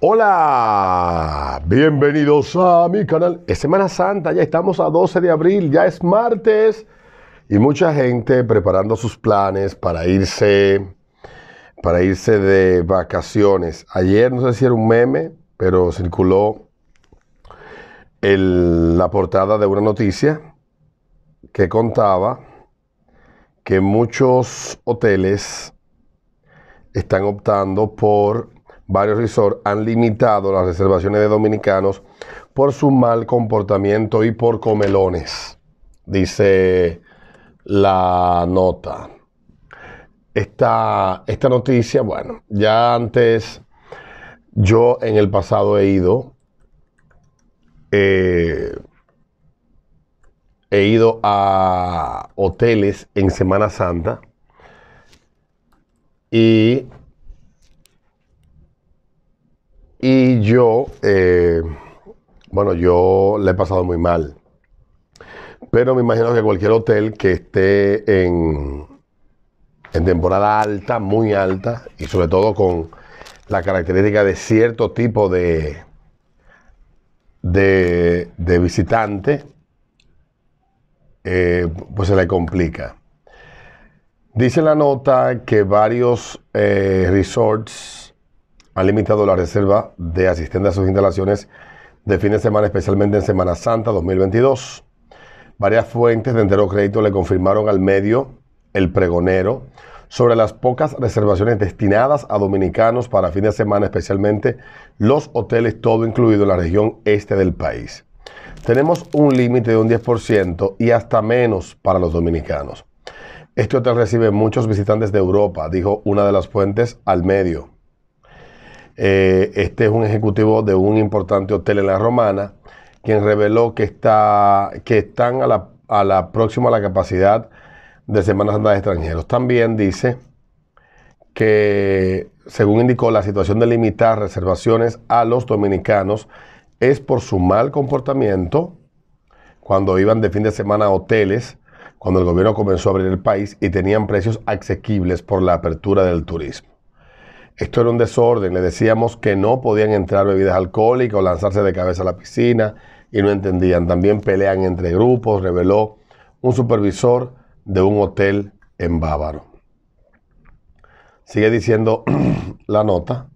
Hola, bienvenidos a mi canal. Es Semana Santa, ya estamos a 12 de abril, ya es martes y mucha gente preparando sus planes para irse para irse de vacaciones. Ayer no sé si era un meme, pero circuló la portada de una noticia que contaba que muchos hoteles están optando por varios resorts han limitado las reservaciones de dominicanos por su mal comportamiento y por comelones, dice la nota. Esta, esta noticia, bueno, ya antes yo en el pasado he ido, eh, he ido a hoteles en Semana Santa y y yo, eh, bueno, yo le he pasado muy mal. Pero me imagino que cualquier hotel que esté en, en temporada alta, muy alta, y sobre todo con la característica de cierto tipo de, de, visitante, eh, pues se le complica. Dice la nota que varios eh, resorts ha limitado la reserva de asistentes a sus instalaciones de fin de semana, especialmente en Semana Santa 2022. Varias fuentes de entero crédito le confirmaron al medio El Pregonero sobre las pocas reservaciones destinadas a dominicanos para fin de semana, especialmente los hoteles, todo incluido en la región este del país. Tenemos un límite de un 10% y hasta menos para los dominicanos. Este hotel recibe muchos visitantes de Europa, dijo una de las fuentes al medio. Eh, este es un ejecutivo de un importante hotel en la Romana, quien reveló que, está, que están a la, a la próxima la capacidad de semanas Santa de extranjeros. También dice que, según indicó, la situación de limitar reservaciones a los dominicanos es por su mal comportamiento cuando iban de fin de semana a hoteles, cuando el gobierno comenzó a abrir el país y tenían precios asequibles por la apertura del turismo. Esto era un desorden. Le decíamos que no podían entrar bebidas alcohólicas o lanzarse de cabeza a la piscina y no entendían. También pelean entre grupos, reveló un supervisor de un hotel en Bávaro. Sigue diciendo la nota.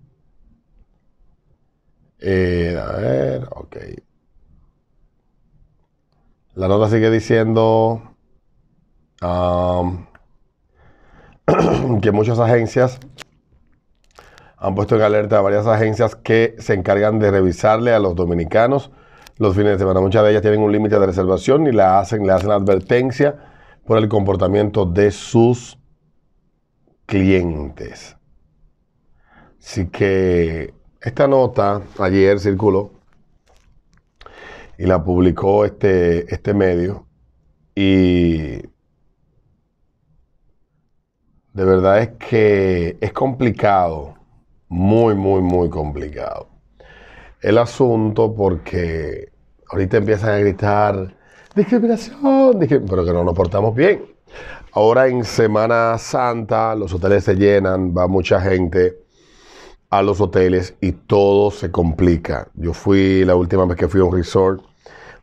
Eh, a ver, ok. La nota sigue diciendo um, que muchas agencias han puesto en alerta a varias agencias que se encargan de revisarle a los dominicanos los fines de semana. Muchas de ellas tienen un límite de reservación y la hacen, le hacen advertencia por el comportamiento de sus clientes. Así que esta nota ayer circuló y la publicó este, este medio y de verdad es que es complicado muy, muy, muy complicado el asunto porque ahorita empiezan a gritar discriminación, pero que no nos portamos bien. Ahora en Semana Santa los hoteles se llenan, va mucha gente a los hoteles y todo se complica. Yo fui la última vez que fui a un resort,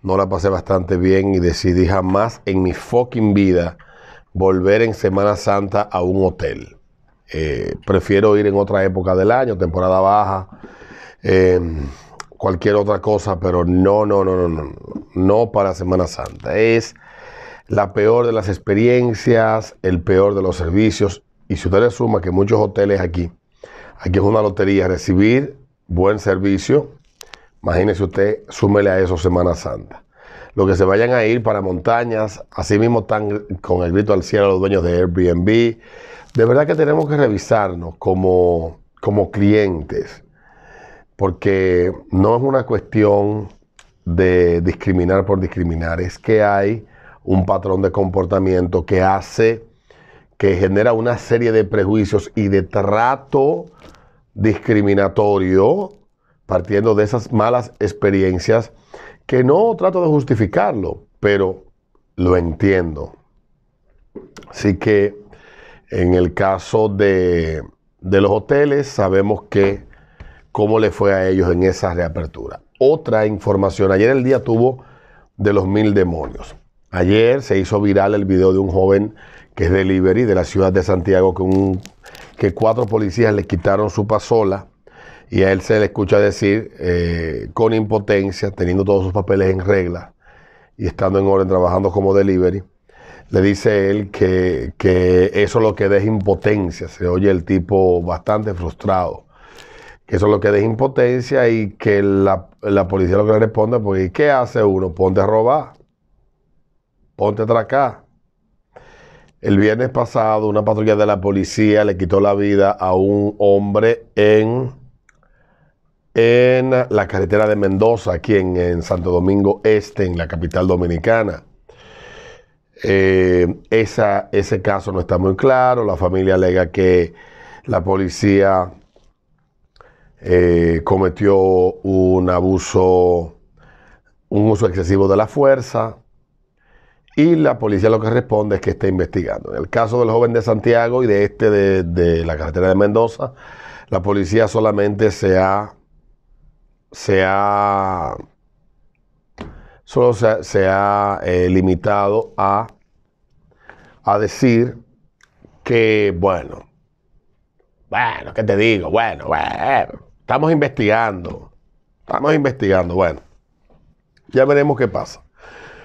no la pasé bastante bien y decidí jamás en mi fucking vida volver en Semana Santa a un hotel. Eh, prefiero ir en otra época del año, temporada baja, eh, cualquier otra cosa, pero no, no, no, no, no, no para Semana Santa. Es la peor de las experiencias, el peor de los servicios. Y si usted le suma que muchos hoteles aquí, aquí es una lotería, recibir buen servicio, imagínese usted, súmele a eso Semana Santa. lo que se vayan a ir para montañas, así mismo están con el grito al cielo los dueños de Airbnb, de verdad que tenemos que revisarnos como, como clientes, porque no es una cuestión de discriminar por discriminar, es que hay un patrón de comportamiento que hace, que genera una serie de prejuicios y de trato discriminatorio, partiendo de esas malas experiencias, que no trato de justificarlo, pero lo entiendo. Así que en el caso de, los hoteles, sabemos que cómo le fue a ellos en esa reapertura. Otra información, ayer el día tuvo de los mil demonios. Ayer se hizo viral el video de un joven que es delivery de la ciudad de Santiago, que, que cuatro policías le quitaron su pasola y a él se le escucha decir eh, con impotencia, teniendo todos sus papeles en regla y estando en orden, trabajando como delivery, le dice él que, que eso lo que deja impotencia, se oye el tipo bastante frustrado, que eso lo que deja impotencia y que la, policía lo que le responde, pues ¿qué hace uno? Ponte a robar, ponte a tracar. El viernes pasado una patrulla de la policía le quitó la vida a un hombre en, en la carretera de Mendoza, aquí en Santo Domingo Este, en la capital dominicana. Eh, ese caso no está muy claro. La familia alega que la policía eh, cometió un abuso, un uso excesivo de la fuerza. Y la policía lo que responde es que está investigando. En el caso del joven de Santiago y de este de, la carretera de Mendoza, la policía solamente se ha, se ha solo se, ha eh, limitado a, a decir que, bueno, bueno, ¿qué te digo? Bueno, bueno, estamos investigando, estamos investigando, bueno, ya veremos qué pasa.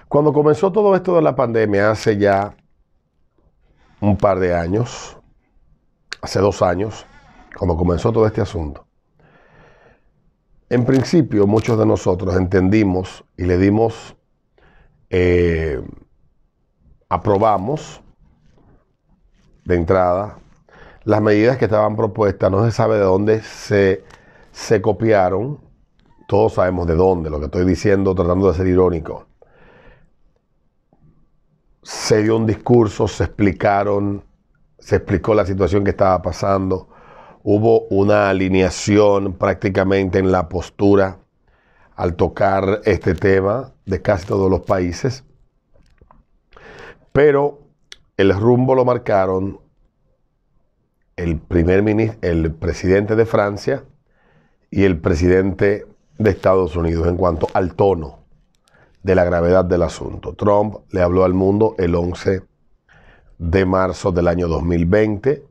Cuando comenzó todo esto de la pandemia, hace ya un par de años, hace dos años, cuando comenzó todo este asunto, en principio, muchos de nosotros entendimos y le dimos, eh, aprobamos de entrada las medidas que estaban propuestas, no se sabe de dónde se, se copiaron, todos sabemos de dónde, lo que estoy diciendo tratando de ser irónico. Se dio un discurso, se explicaron, se explicó la situación que estaba pasando, hubo una alineación prácticamente en la postura al tocar este tema de casi todos los países, pero el rumbo lo marcaron el primer ministro, el presidente de Francia y el presidente de Estados Unidos en cuanto al tono de la gravedad del asunto. Trump le habló al mundo el 11 de marzo del año 2020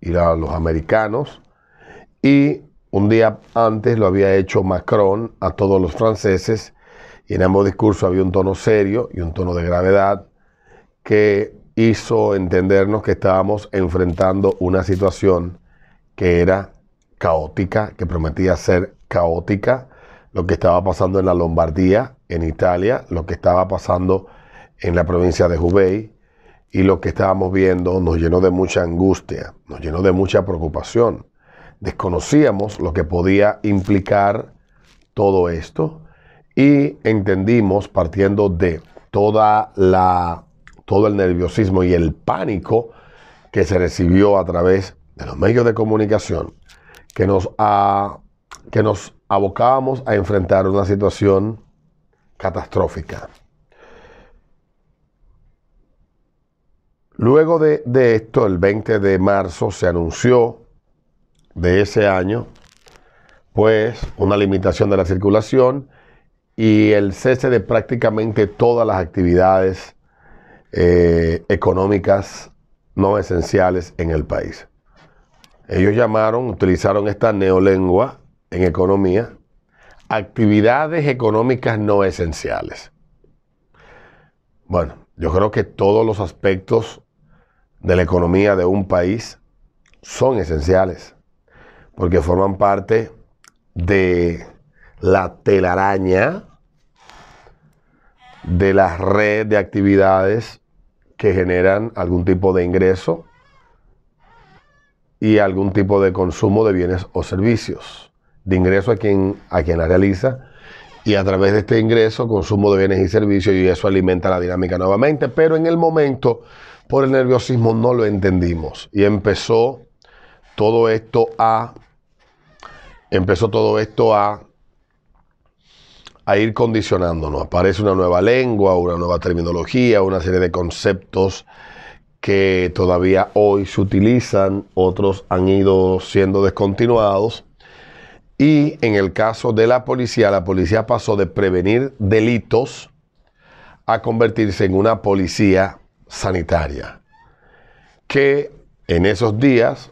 ir a los americanos. Y un día antes lo había hecho Macron a todos los franceses. Y en ambos discursos había un tono serio y un tono de gravedad que hizo entendernos que estábamos enfrentando una situación que era caótica, que prometía ser caótica, lo que estaba pasando en la Lombardía, en Italia, lo que estaba pasando en la provincia de Hubei, y lo que estábamos viendo nos llenó de mucha angustia, nos llenó de mucha preocupación. Desconocíamos lo que podía implicar todo esto y entendimos partiendo de toda la, todo el nerviosismo y el pánico que se recibió a través de los medios de comunicación, que nos, que nos abocábamos a enfrentar una situación catastrófica. Luego de, esto, el 20 de marzo se anunció de ese año, pues, una limitación de la circulación y el cese de prácticamente todas las actividades eh, económicas no esenciales en el país. Ellos llamaron, utilizaron esta neolengua en economía, actividades económicas no esenciales. Bueno, yo creo que todos los aspectos de la economía de un país son esenciales, porque forman parte de la telaraña de la red de actividades que generan algún tipo de ingreso y algún tipo de consumo de bienes o servicios, de ingreso a quien, a quien la realiza, y a través de este ingreso, consumo de bienes y servicios, y eso alimenta la dinámica nuevamente, pero en el momento por el nerviosismo no lo entendimos. Y empezó todo esto a, empezó todo esto a, a ir condicionándonos. Aparece una nueva lengua, una nueva terminología, una serie de conceptos que todavía hoy se utilizan, otros han ido siendo descontinuados. Y en el caso de la policía, la policía pasó de prevenir delitos a convertirse en una policía sanitaria, que en esos días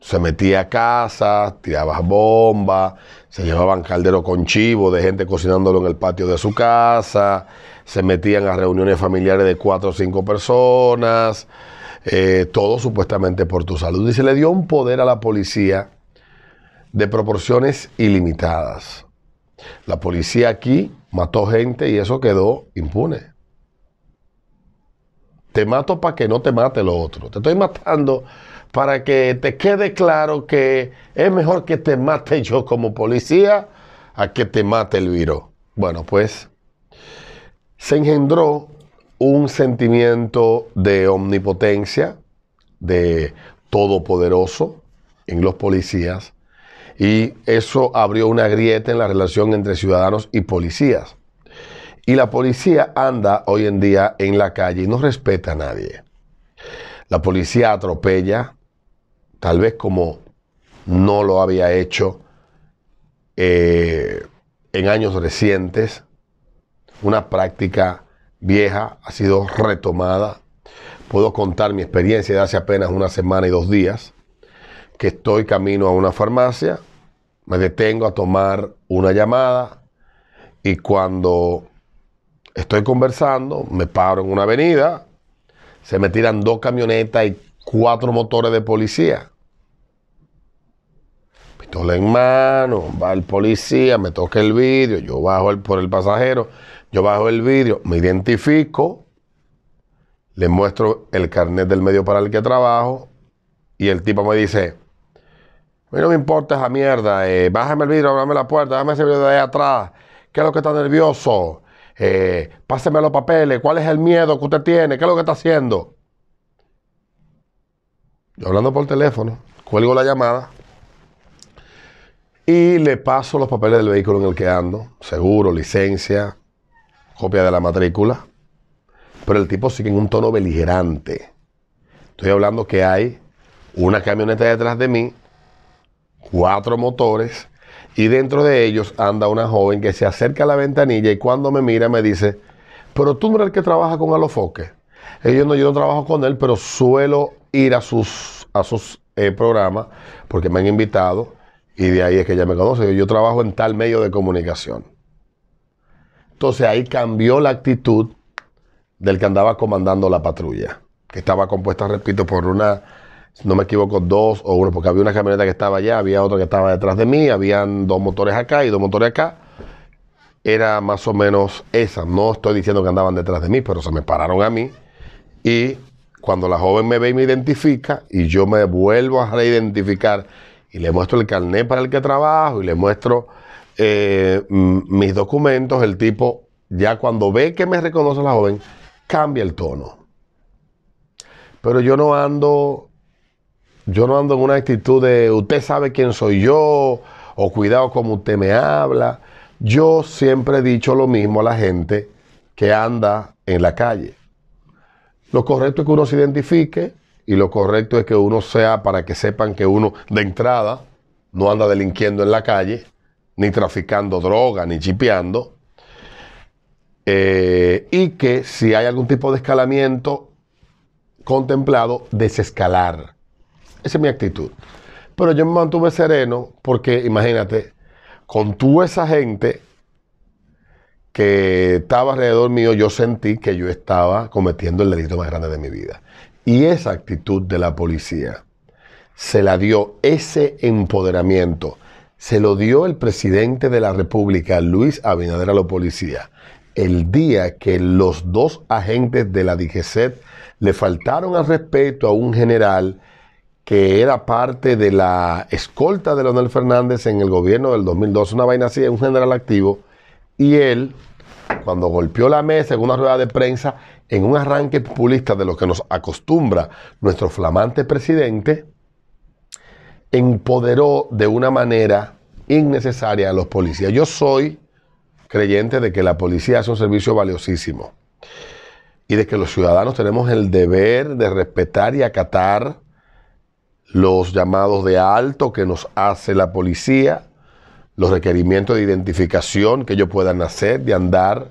se metía a casa, tiraba bombas, se llevaban caldero con chivo de gente cocinándolo en el patio de su casa, se metían a reuniones familiares de cuatro o cinco personas, eh, todo supuestamente por tu salud. Y se le dio un poder a la policía de proporciones ilimitadas. La policía aquí mató gente y eso quedó impune. Te mato para que no te mate lo otro. Te estoy matando para que te quede claro que es mejor que te mate yo como policía a que te mate el virus. Bueno, pues se engendró un sentimiento de omnipotencia, de todopoderoso en los policías, y eso abrió una grieta en la relación entre ciudadanos y policías. Y la policía anda hoy en día en la calle y no respeta a nadie. La policía atropella, tal vez como no lo había hecho eh, en años recientes. Una práctica vieja ha sido retomada. Puedo contar mi experiencia de hace apenas una semana y dos días, que estoy camino a una farmacia, me detengo a tomar una llamada y cuando Estoy conversando, me paro en una avenida, se me tiran dos camionetas y cuatro motores de policía. Pistola en mano, va el policía, me toca el vidrio, yo bajo el, por el pasajero, yo bajo el vidrio, me identifico, le muestro el carnet del medio para el que trabajo y el tipo me dice, a mí no me importa esa mierda, eh, bájame el vidrio, abrame la puerta, dame ese vidrio de ahí atrás, ¿qué es lo que está nervioso? Eh, páseme los papeles, cuál es el miedo que usted tiene, qué es lo que está haciendo. Yo hablando por teléfono, cuelgo la llamada y le paso los papeles del vehículo en el que ando, seguro, licencia, copia de la matrícula. Pero el tipo sigue en un tono beligerante. Estoy hablando que hay una camioneta detrás de mí, cuatro motores, y dentro de ellos anda una joven que se acerca a la ventanilla y cuando me mira me dice, pero tú no eres el que trabaja con Alofoque. Ellos no, yo no trabajo con él, pero suelo ir a sus, a sus eh, programas porque me han invitado y de ahí es que ella me conoce. Yo trabajo en tal medio de comunicación. Entonces ahí cambió la actitud del que andaba comandando la patrulla, que estaba compuesta, repito, por una no me equivoco, dos o uno, porque había una camioneta que estaba allá, había otra que estaba detrás de mí, habían dos motores acá y dos motores acá. Era más o menos esa. No estoy diciendo que andaban detrás de mí, pero se me pararon a mí. Y cuando la joven me ve y me identifica, y yo me vuelvo a reidentificar y le muestro el carnet para el que trabajo y le muestro eh, mis documentos, el tipo, ya cuando ve que me reconoce la joven, cambia el tono. Pero yo no ando yo no ando en una actitud de usted sabe quién soy yo o cuidado como usted me habla. Yo siempre he dicho lo mismo a la gente que anda en la calle. Lo correcto es que uno se identifique y lo correcto es que uno sea para que sepan que uno de entrada no anda delinquiendo en la calle, ni traficando droga, ni chipeando. Eh, y que si hay algún tipo de escalamiento contemplado, desescalar. Esa es mi actitud. Pero yo me mantuve sereno porque, imagínate, con tú esa gente que estaba alrededor mío, yo sentí que yo estaba cometiendo el delito más grande de mi vida. Y esa actitud de la policía se la dio ese empoderamiento, se lo dio el presidente de la República, Luis Abinader, a la policía, el día que los dos agentes de la DGCET le faltaron al respeto a un general que era parte de la escolta de Leonel Fernández en el gobierno del 2002, una vaina así, un general activo, y él, cuando golpeó la mesa en una rueda de prensa, en un arranque populista de lo que nos acostumbra nuestro flamante presidente, empoderó de una manera innecesaria a los policías. Yo soy creyente de que la policía es un servicio valiosísimo y de que los ciudadanos tenemos el deber de respetar y acatar los llamados de alto que nos hace la policía, los requerimientos de identificación que ellos puedan hacer, de andar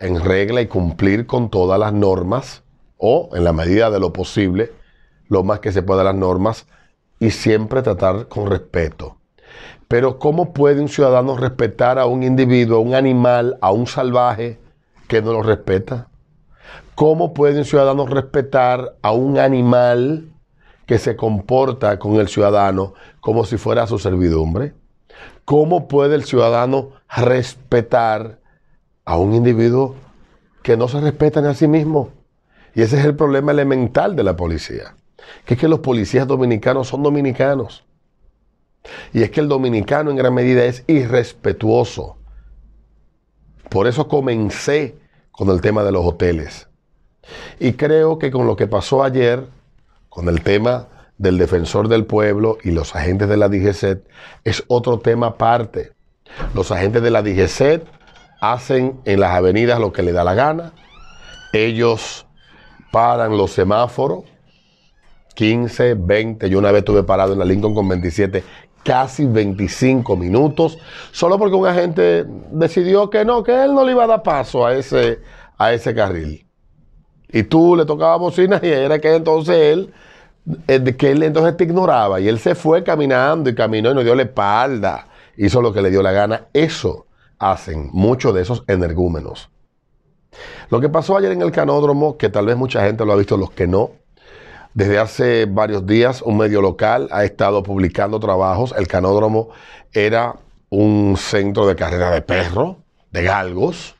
en regla y cumplir con todas las normas, o en la medida de lo posible, lo más que se pueda las normas, y siempre tratar con respeto. Pero ¿cómo puede un ciudadano respetar a un individuo, a un animal, a un salvaje que no lo respeta? ¿Cómo puede un ciudadano respetar a un animal que se comporta con el ciudadano como si fuera su servidumbre? ¿Cómo puede el ciudadano respetar a un individuo que no se respeta ni a sí mismo? Y ese es el problema elemental de la policía. Que es que los policías dominicanos son dominicanos. Y es que el dominicano en gran medida es irrespetuoso. Por eso comencé con el tema de los hoteles. Y creo que con lo que pasó ayer, con el tema del defensor del pueblo y los agentes de la DGCET es otro tema aparte. Los agentes de la DGCET hacen en las avenidas lo que le da la gana. Ellos paran los semáforos 15, 20. Yo una vez estuve parado en la Lincoln con 27, casi 25 minutos, solo porque un agente decidió que no, que él no le iba a dar paso a ese, a ese carril. Y tú le tocabas bocina y era que entonces él, eh, que él entonces te ignoraba. Y él se fue caminando y caminó y no dio la espalda. Hizo lo que le dio la gana. Eso hacen muchos de esos energúmenos. Lo que pasó ayer en el canódromo, que tal vez mucha gente lo ha visto, los que no, desde hace varios días un medio local ha estado publicando trabajos. El canódromo era un centro de carrera de perros, de galgos,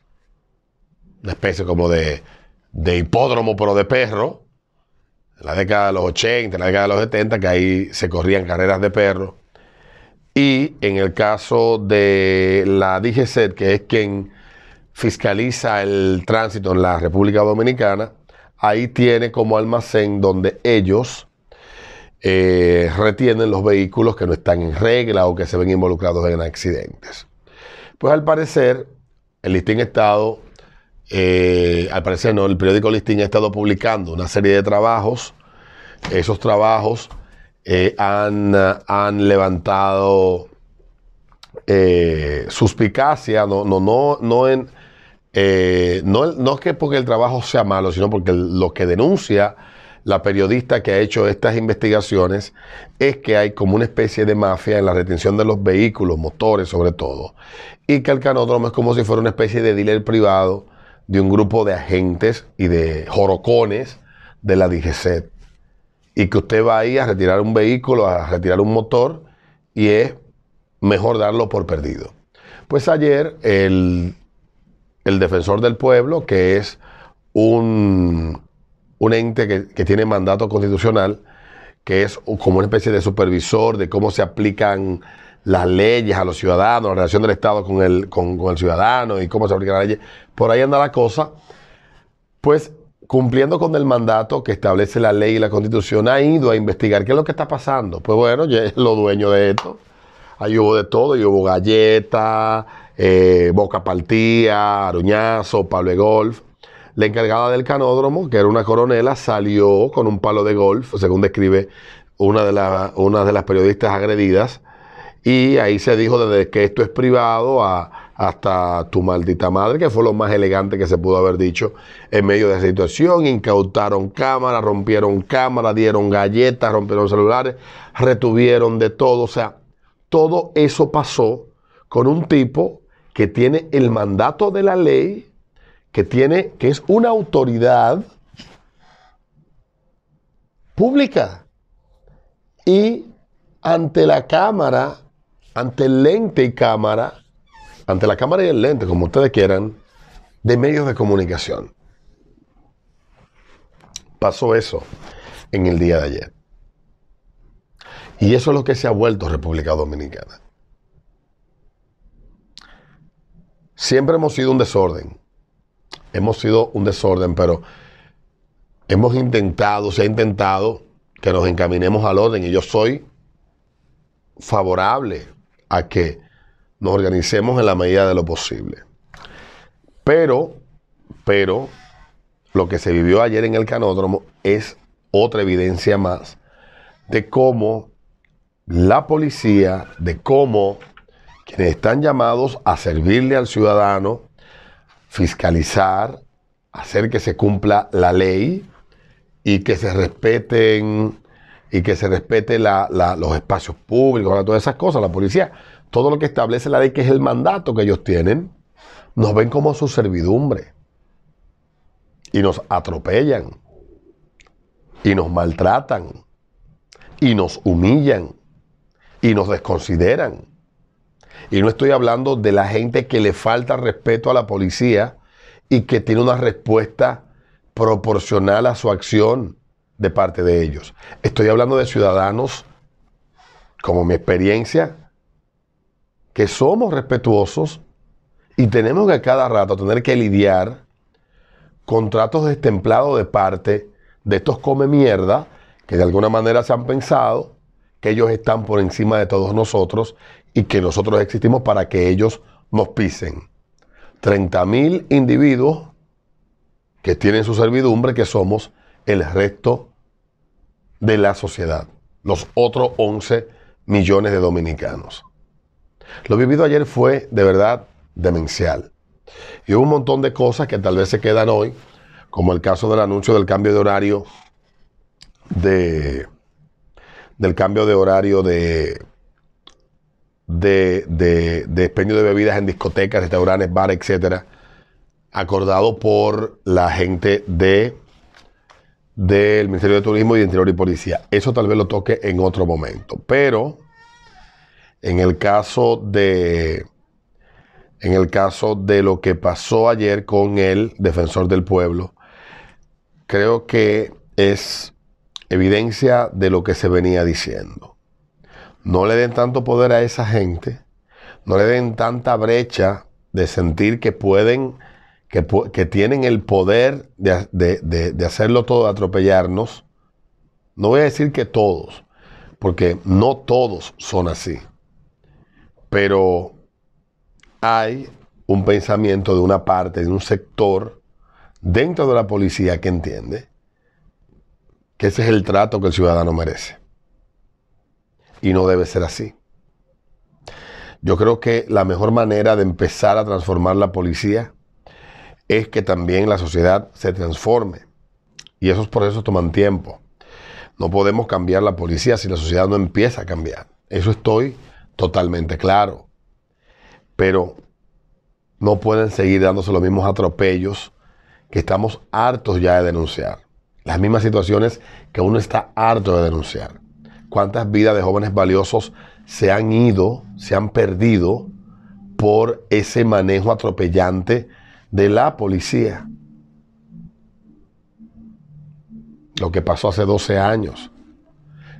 una especie como de de hipódromo, pero de perro. En la década de los 80, en la década de los 70, que ahí se corrían carreras de perro. Y en el caso de la DGCET, que es quien fiscaliza el tránsito en la República Dominicana, ahí tiene como almacén donde ellos eh, retienen los vehículos que no están en regla o que se ven involucrados en accidentes. Pues al parecer, el listín Estado eh, al parecer, no, el periódico Listín ha estado publicando una serie de trabajos. Esos trabajos eh, han, han, levantado eh, suspicacia, no, no, no, no en. Eh, no, no es que porque el trabajo sea malo, sino porque lo que denuncia la periodista que ha hecho estas investigaciones es que hay como una especie de mafia en la retención de los vehículos, motores sobre todo, y que el canódromo es como si fuera una especie de dealer privado de un grupo de agentes y de jorocones de la DGCET. Y que usted va ahí a retirar un vehículo, a retirar un motor, y es mejor darlo por perdido. Pues ayer el, el defensor del pueblo, que es un, un ente que, que tiene mandato constitucional, que es como una especie de supervisor de cómo se aplican las leyes a los ciudadanos, la relación del Estado con el, ciudadano y cómo se aplican las leyes, por ahí anda la cosa, pues cumpliendo con el mandato que establece la ley y la constitución, ha ido a investigar qué es lo que está pasando. Pues bueno, yo es lo dueño de esto. Ahí hubo de todo, y hubo galletas, eh, boca partía aruñazo, palo de golf. La encargada del canódromo, que era una coronela, salió con un palo de golf, según describe una de, una de las periodistas agredidas, y ahí se dijo desde que esto es privado hasta tu maldita madre, que fue lo más elegante que se pudo haber dicho en medio de esa situación. Incautaron cámaras, rompieron cámaras, dieron galletas, rompieron celulares, retuvieron de todo. O sea, todo eso pasó con un tipo que tiene el mandato de la ley, que tiene, que es una autoridad pública. Y ante la cámara ante lente y cámara, ante la cámara y el lente, como ustedes quieran, de medios de comunicación. Pasó eso en el día de ayer. Y eso es lo que se ha vuelto República Dominicana. Siempre hemos sido un desorden. Hemos sido un desorden, pero hemos intentado, se ha intentado que nos encaminemos al orden. Y yo soy favorable a que nos organicemos en la medida de lo posible. Pero, pero, lo que se vivió ayer en el canódromo es otra evidencia más de cómo la policía, de cómo quienes están llamados a servirle al ciudadano, fiscalizar, hacer que se cumpla la ley y que se respeten y que se respete los espacios públicos, todas esas cosas, la policía, todo lo que establece la ley, que es el mandato que ellos tienen, nos ven como su servidumbre y nos atropellan y nos maltratan y nos humillan y nos desconsideran. Y no estoy hablando de la gente que le falta respeto a la policía y que tiene una respuesta proporcional a su acción de parte de ellos. Estoy hablando de ciudadanos, como mi experiencia, que somos respetuosos y tenemos que cada rato tener que lidiar con tratos destemplados de parte de estos come mierda que de alguna manera se han pensado que ellos están por encima de todos nosotros y que nosotros existimos para que ellos nos pisen. 30.000 individuos que tienen su servidumbre, que somos el resto de la sociedad, los otros 11 millones de dominicanos. Lo vivido ayer fue de verdad demencial. Y hubo un montón de cosas que tal vez se quedan hoy, como el caso del anuncio del cambio de horario de del cambio de horario de de, de, de expendio de bebidas en discotecas, restaurantes, bares, etcétera, acordado por la gente de del Ministerio de Turismo y de Interior y Policía. Eso tal vez lo toque en otro momento. Pero en el caso de en el caso de lo que pasó ayer con el defensor del pueblo, creo que es evidencia de lo que se venía diciendo. No le den tanto poder a esa gente, no le den tanta brecha de sentir que pueden que, tienen el poder de, de, hacerlo todo, de atropellarnos. No voy a decir que todos, porque no todos son así. Pero hay un pensamiento de una parte, de un sector dentro de la policía que entiende que ese es el trato que el ciudadano merece. Y no debe ser así. Yo creo que la mejor manera de empezar a transformar la policía es que también la sociedad se transforme. Y esos procesos toman tiempo. No podemos cambiar la policía si la sociedad no empieza a cambiar. Eso estoy totalmente claro. Pero no pueden seguir dándose los mismos atropellos que estamos hartos ya de denunciar. Las mismas situaciones que uno está harto de denunciar. ¿Cuántas vidas de jóvenes valiosos se han ido, se han perdido por ese manejo atropellante? de la policía. Lo que pasó hace 12 años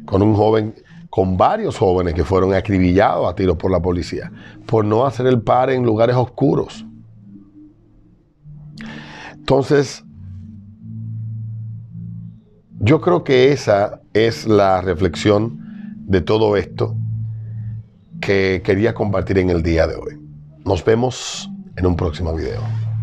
con un joven, con varios jóvenes que fueron acribillados a tiros por la policía por no hacer el par en lugares oscuros. Entonces, yo creo que esa es la reflexión de todo esto que quería compartir en el día de hoy. Nos vemos en un próximo video.